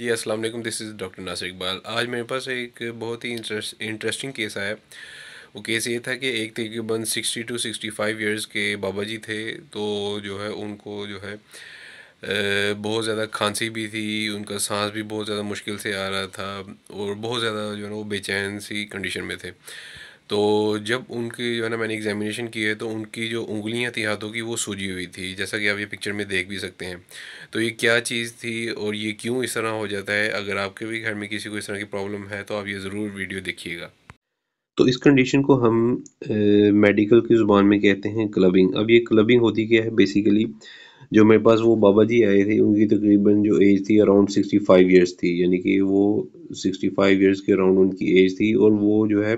जी अस्सलाम वालेकुम this is doctor Nasir Iqbal आज मेरे पास एक बहुत ही इंटरेस्टिंग केस आया वो केस ये था कि एक तकरीबन sixty two sixty five years के बाबा जी थे तो जो है उनको जो है बहुत ज़्यादा खांसी भी थी उनका सांस भी बहुत ज़्यादा मुश्किल से आ रहा था और बहुत ज़्यादा जो है वो बेचैन सी कंडीशन में थे तो जब उनकी जो है ना मैंने एग्जामिनेशन की है तो उनकी जो उंगलियां थी हाथों की वो सूजी हुई थी जैसा कि आप ये पिक्चर में देख भी सकते हैं तो ये क्या चीज़ थी और ये क्यों इस तरह हो जाता है अगर आपके भी घर में किसी को इस तरह की प्रॉब्लम है तो आप ये ज़रूर वीडियो देखिएगा तो इस कंडीशन को हम मेडिकल की ज़ुबान में कहते हैं क्लबिंग अब ये क्लबिंग होती क्या है बेसिकली जो मेरे पास वो बाबा जी आए थे उनकी तकरीबन जो एज थी अराउंड सिक्सटी फाइव ईयर्स थी यानी कि वो सिक्सटी फाइव ईयर्स के अराउंड उनकी एज थी और वो जो है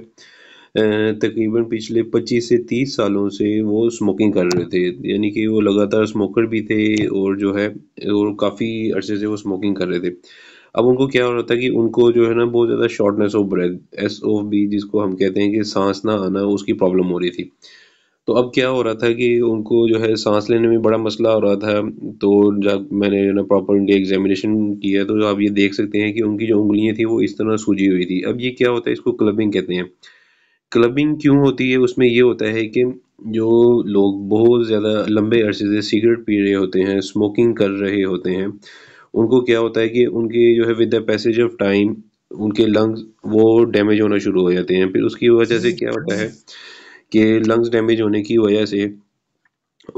तकरीबन पिछले 25 से 30 सालों से वो स्मोकिंग कर रहे थे यानी कि वो लगातार स्मोकर भी थे और जो है और काफ़ी अरसे से वो स्मोकिंग कर रहे थे अब उनको क्या हो रहा था कि उनको जो है ना बहुत ज़्यादा shortness of breath S O B जिसको हम कहते हैं कि सांस ना आना उसकी प्रॉब्लम हो रही थी तो अब क्या हो रहा था कि उनको जो है सांस लेने में बड़ा मसला हो रहा था तो जब मैंने जो ना प्रॉपर उनके एग्जामिनेशन किया तो आप ये देख सकते हैं कि उनकी जो उंगलियाँ थी वो इस तरह सूजी हुई थी अब ये क्या होता है इसको क्लबिंग कहते हैं क्लबिंग क्यों होती है उसमें ये होता है कि जो लोग बहुत ज़्यादा लंबे अरसे से सिगरेट पी रहे होते हैं स्मोकिंग कर रहे होते हैं उनको क्या होता है कि उनके जो है with the passage of time उनके लंग्स वो डैमेज होना शुरू हो जाते हैं फिर उसकी वजह से क्या होता है कि लंग्स डैमेज होने की वजह से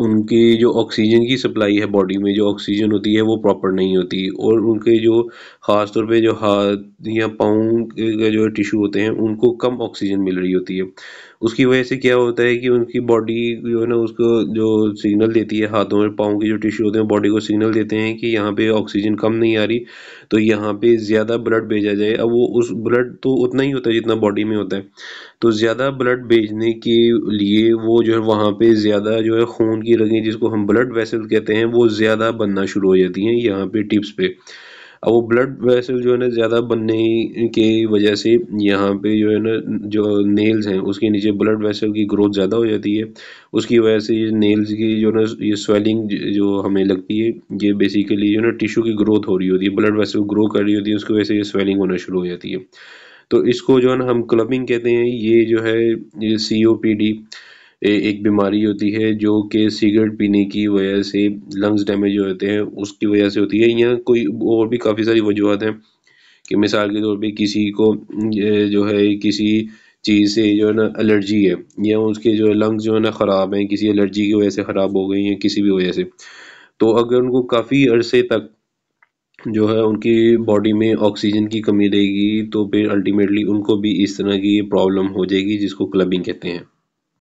उनके जो ऑक्सीजन की सप्लाई है बॉडी में जो ऑक्सीजन होती है वो प्रॉपर नहीं होती और उनके जो ख़ास तौर पे जो हाथ या पाँव के जो टिश्यू होते हैं उनको कम ऑक्सीजन मिल रही होती है उसकी वजह से क्या होता है कि उनकी बॉडी जो है ना उसको जो सिग्नल देती है हाथों में पाँव के जो टिश्यू होते हैं बॉडी को सिग्नल देते हैं कि यहाँ पे ऑक्सीजन कम नहीं आ रही तो यहाँ पे ज़्यादा ब्लड भेजा जाए अब वो उस ब्लड तो उतना ही होता है जितना बॉडी में होता है तो ज़्यादा ब्लड भेजने के लिए वो जो है वहाँ पर ज़्यादा जो है खून की रगें जिसको हम ब्लड वैसल कहते हैं वो ज़्यादा बनना शुरू हो जाती हैं यहाँ पे टिप्स पे अब वो ब्लड वेसल जो है ना ज़्यादा बनने के वजह से यहाँ पे जो है ना जो नेल्स हैं उसके नीचे ब्लड वेसल की ग्रोथ ज़्यादा हो जाती है उसकी वजह से ये नेल्स की जो ना ये स्वेलिंग जो हमें लगती है ये बेसिकली जो ना टिश्यू की ग्रोथ हो रही होती है ब्लड वेसल ग्रो कर रही होती है उसकी वजह से ये स्वेलिंग होना शुरू हो जाती है तो इसको जो है ना हम क्लबिंग कहते हैं ये जो है ये सी ओ पी डी एक बीमारी होती है जो कि सिगरेट पीने की वजह से लंग्स डैमेज हो जाते हैं उसकी वजह से होती है या कोई और भी काफ़ी सारी वजूहत हैं कि मिसाल के तौर पे किसी को जो है किसी चीज़ से जो है ना एलर्जी है या उसके जो है लंग्स जो है ना ख़राब हैं किसी एलर्जी की वजह से ख़राब हो गई या किसी भी वजह से तो अगर उनको काफ़ी अरसे तक जो है उनकी बॉडी में ऑक्सीजन की कमी रहेगी तो फिर अल्टीमेटली उनको भी इस तरह की प्रॉब्लम हो जाएगी जिसको क्लबिंग कहते हैं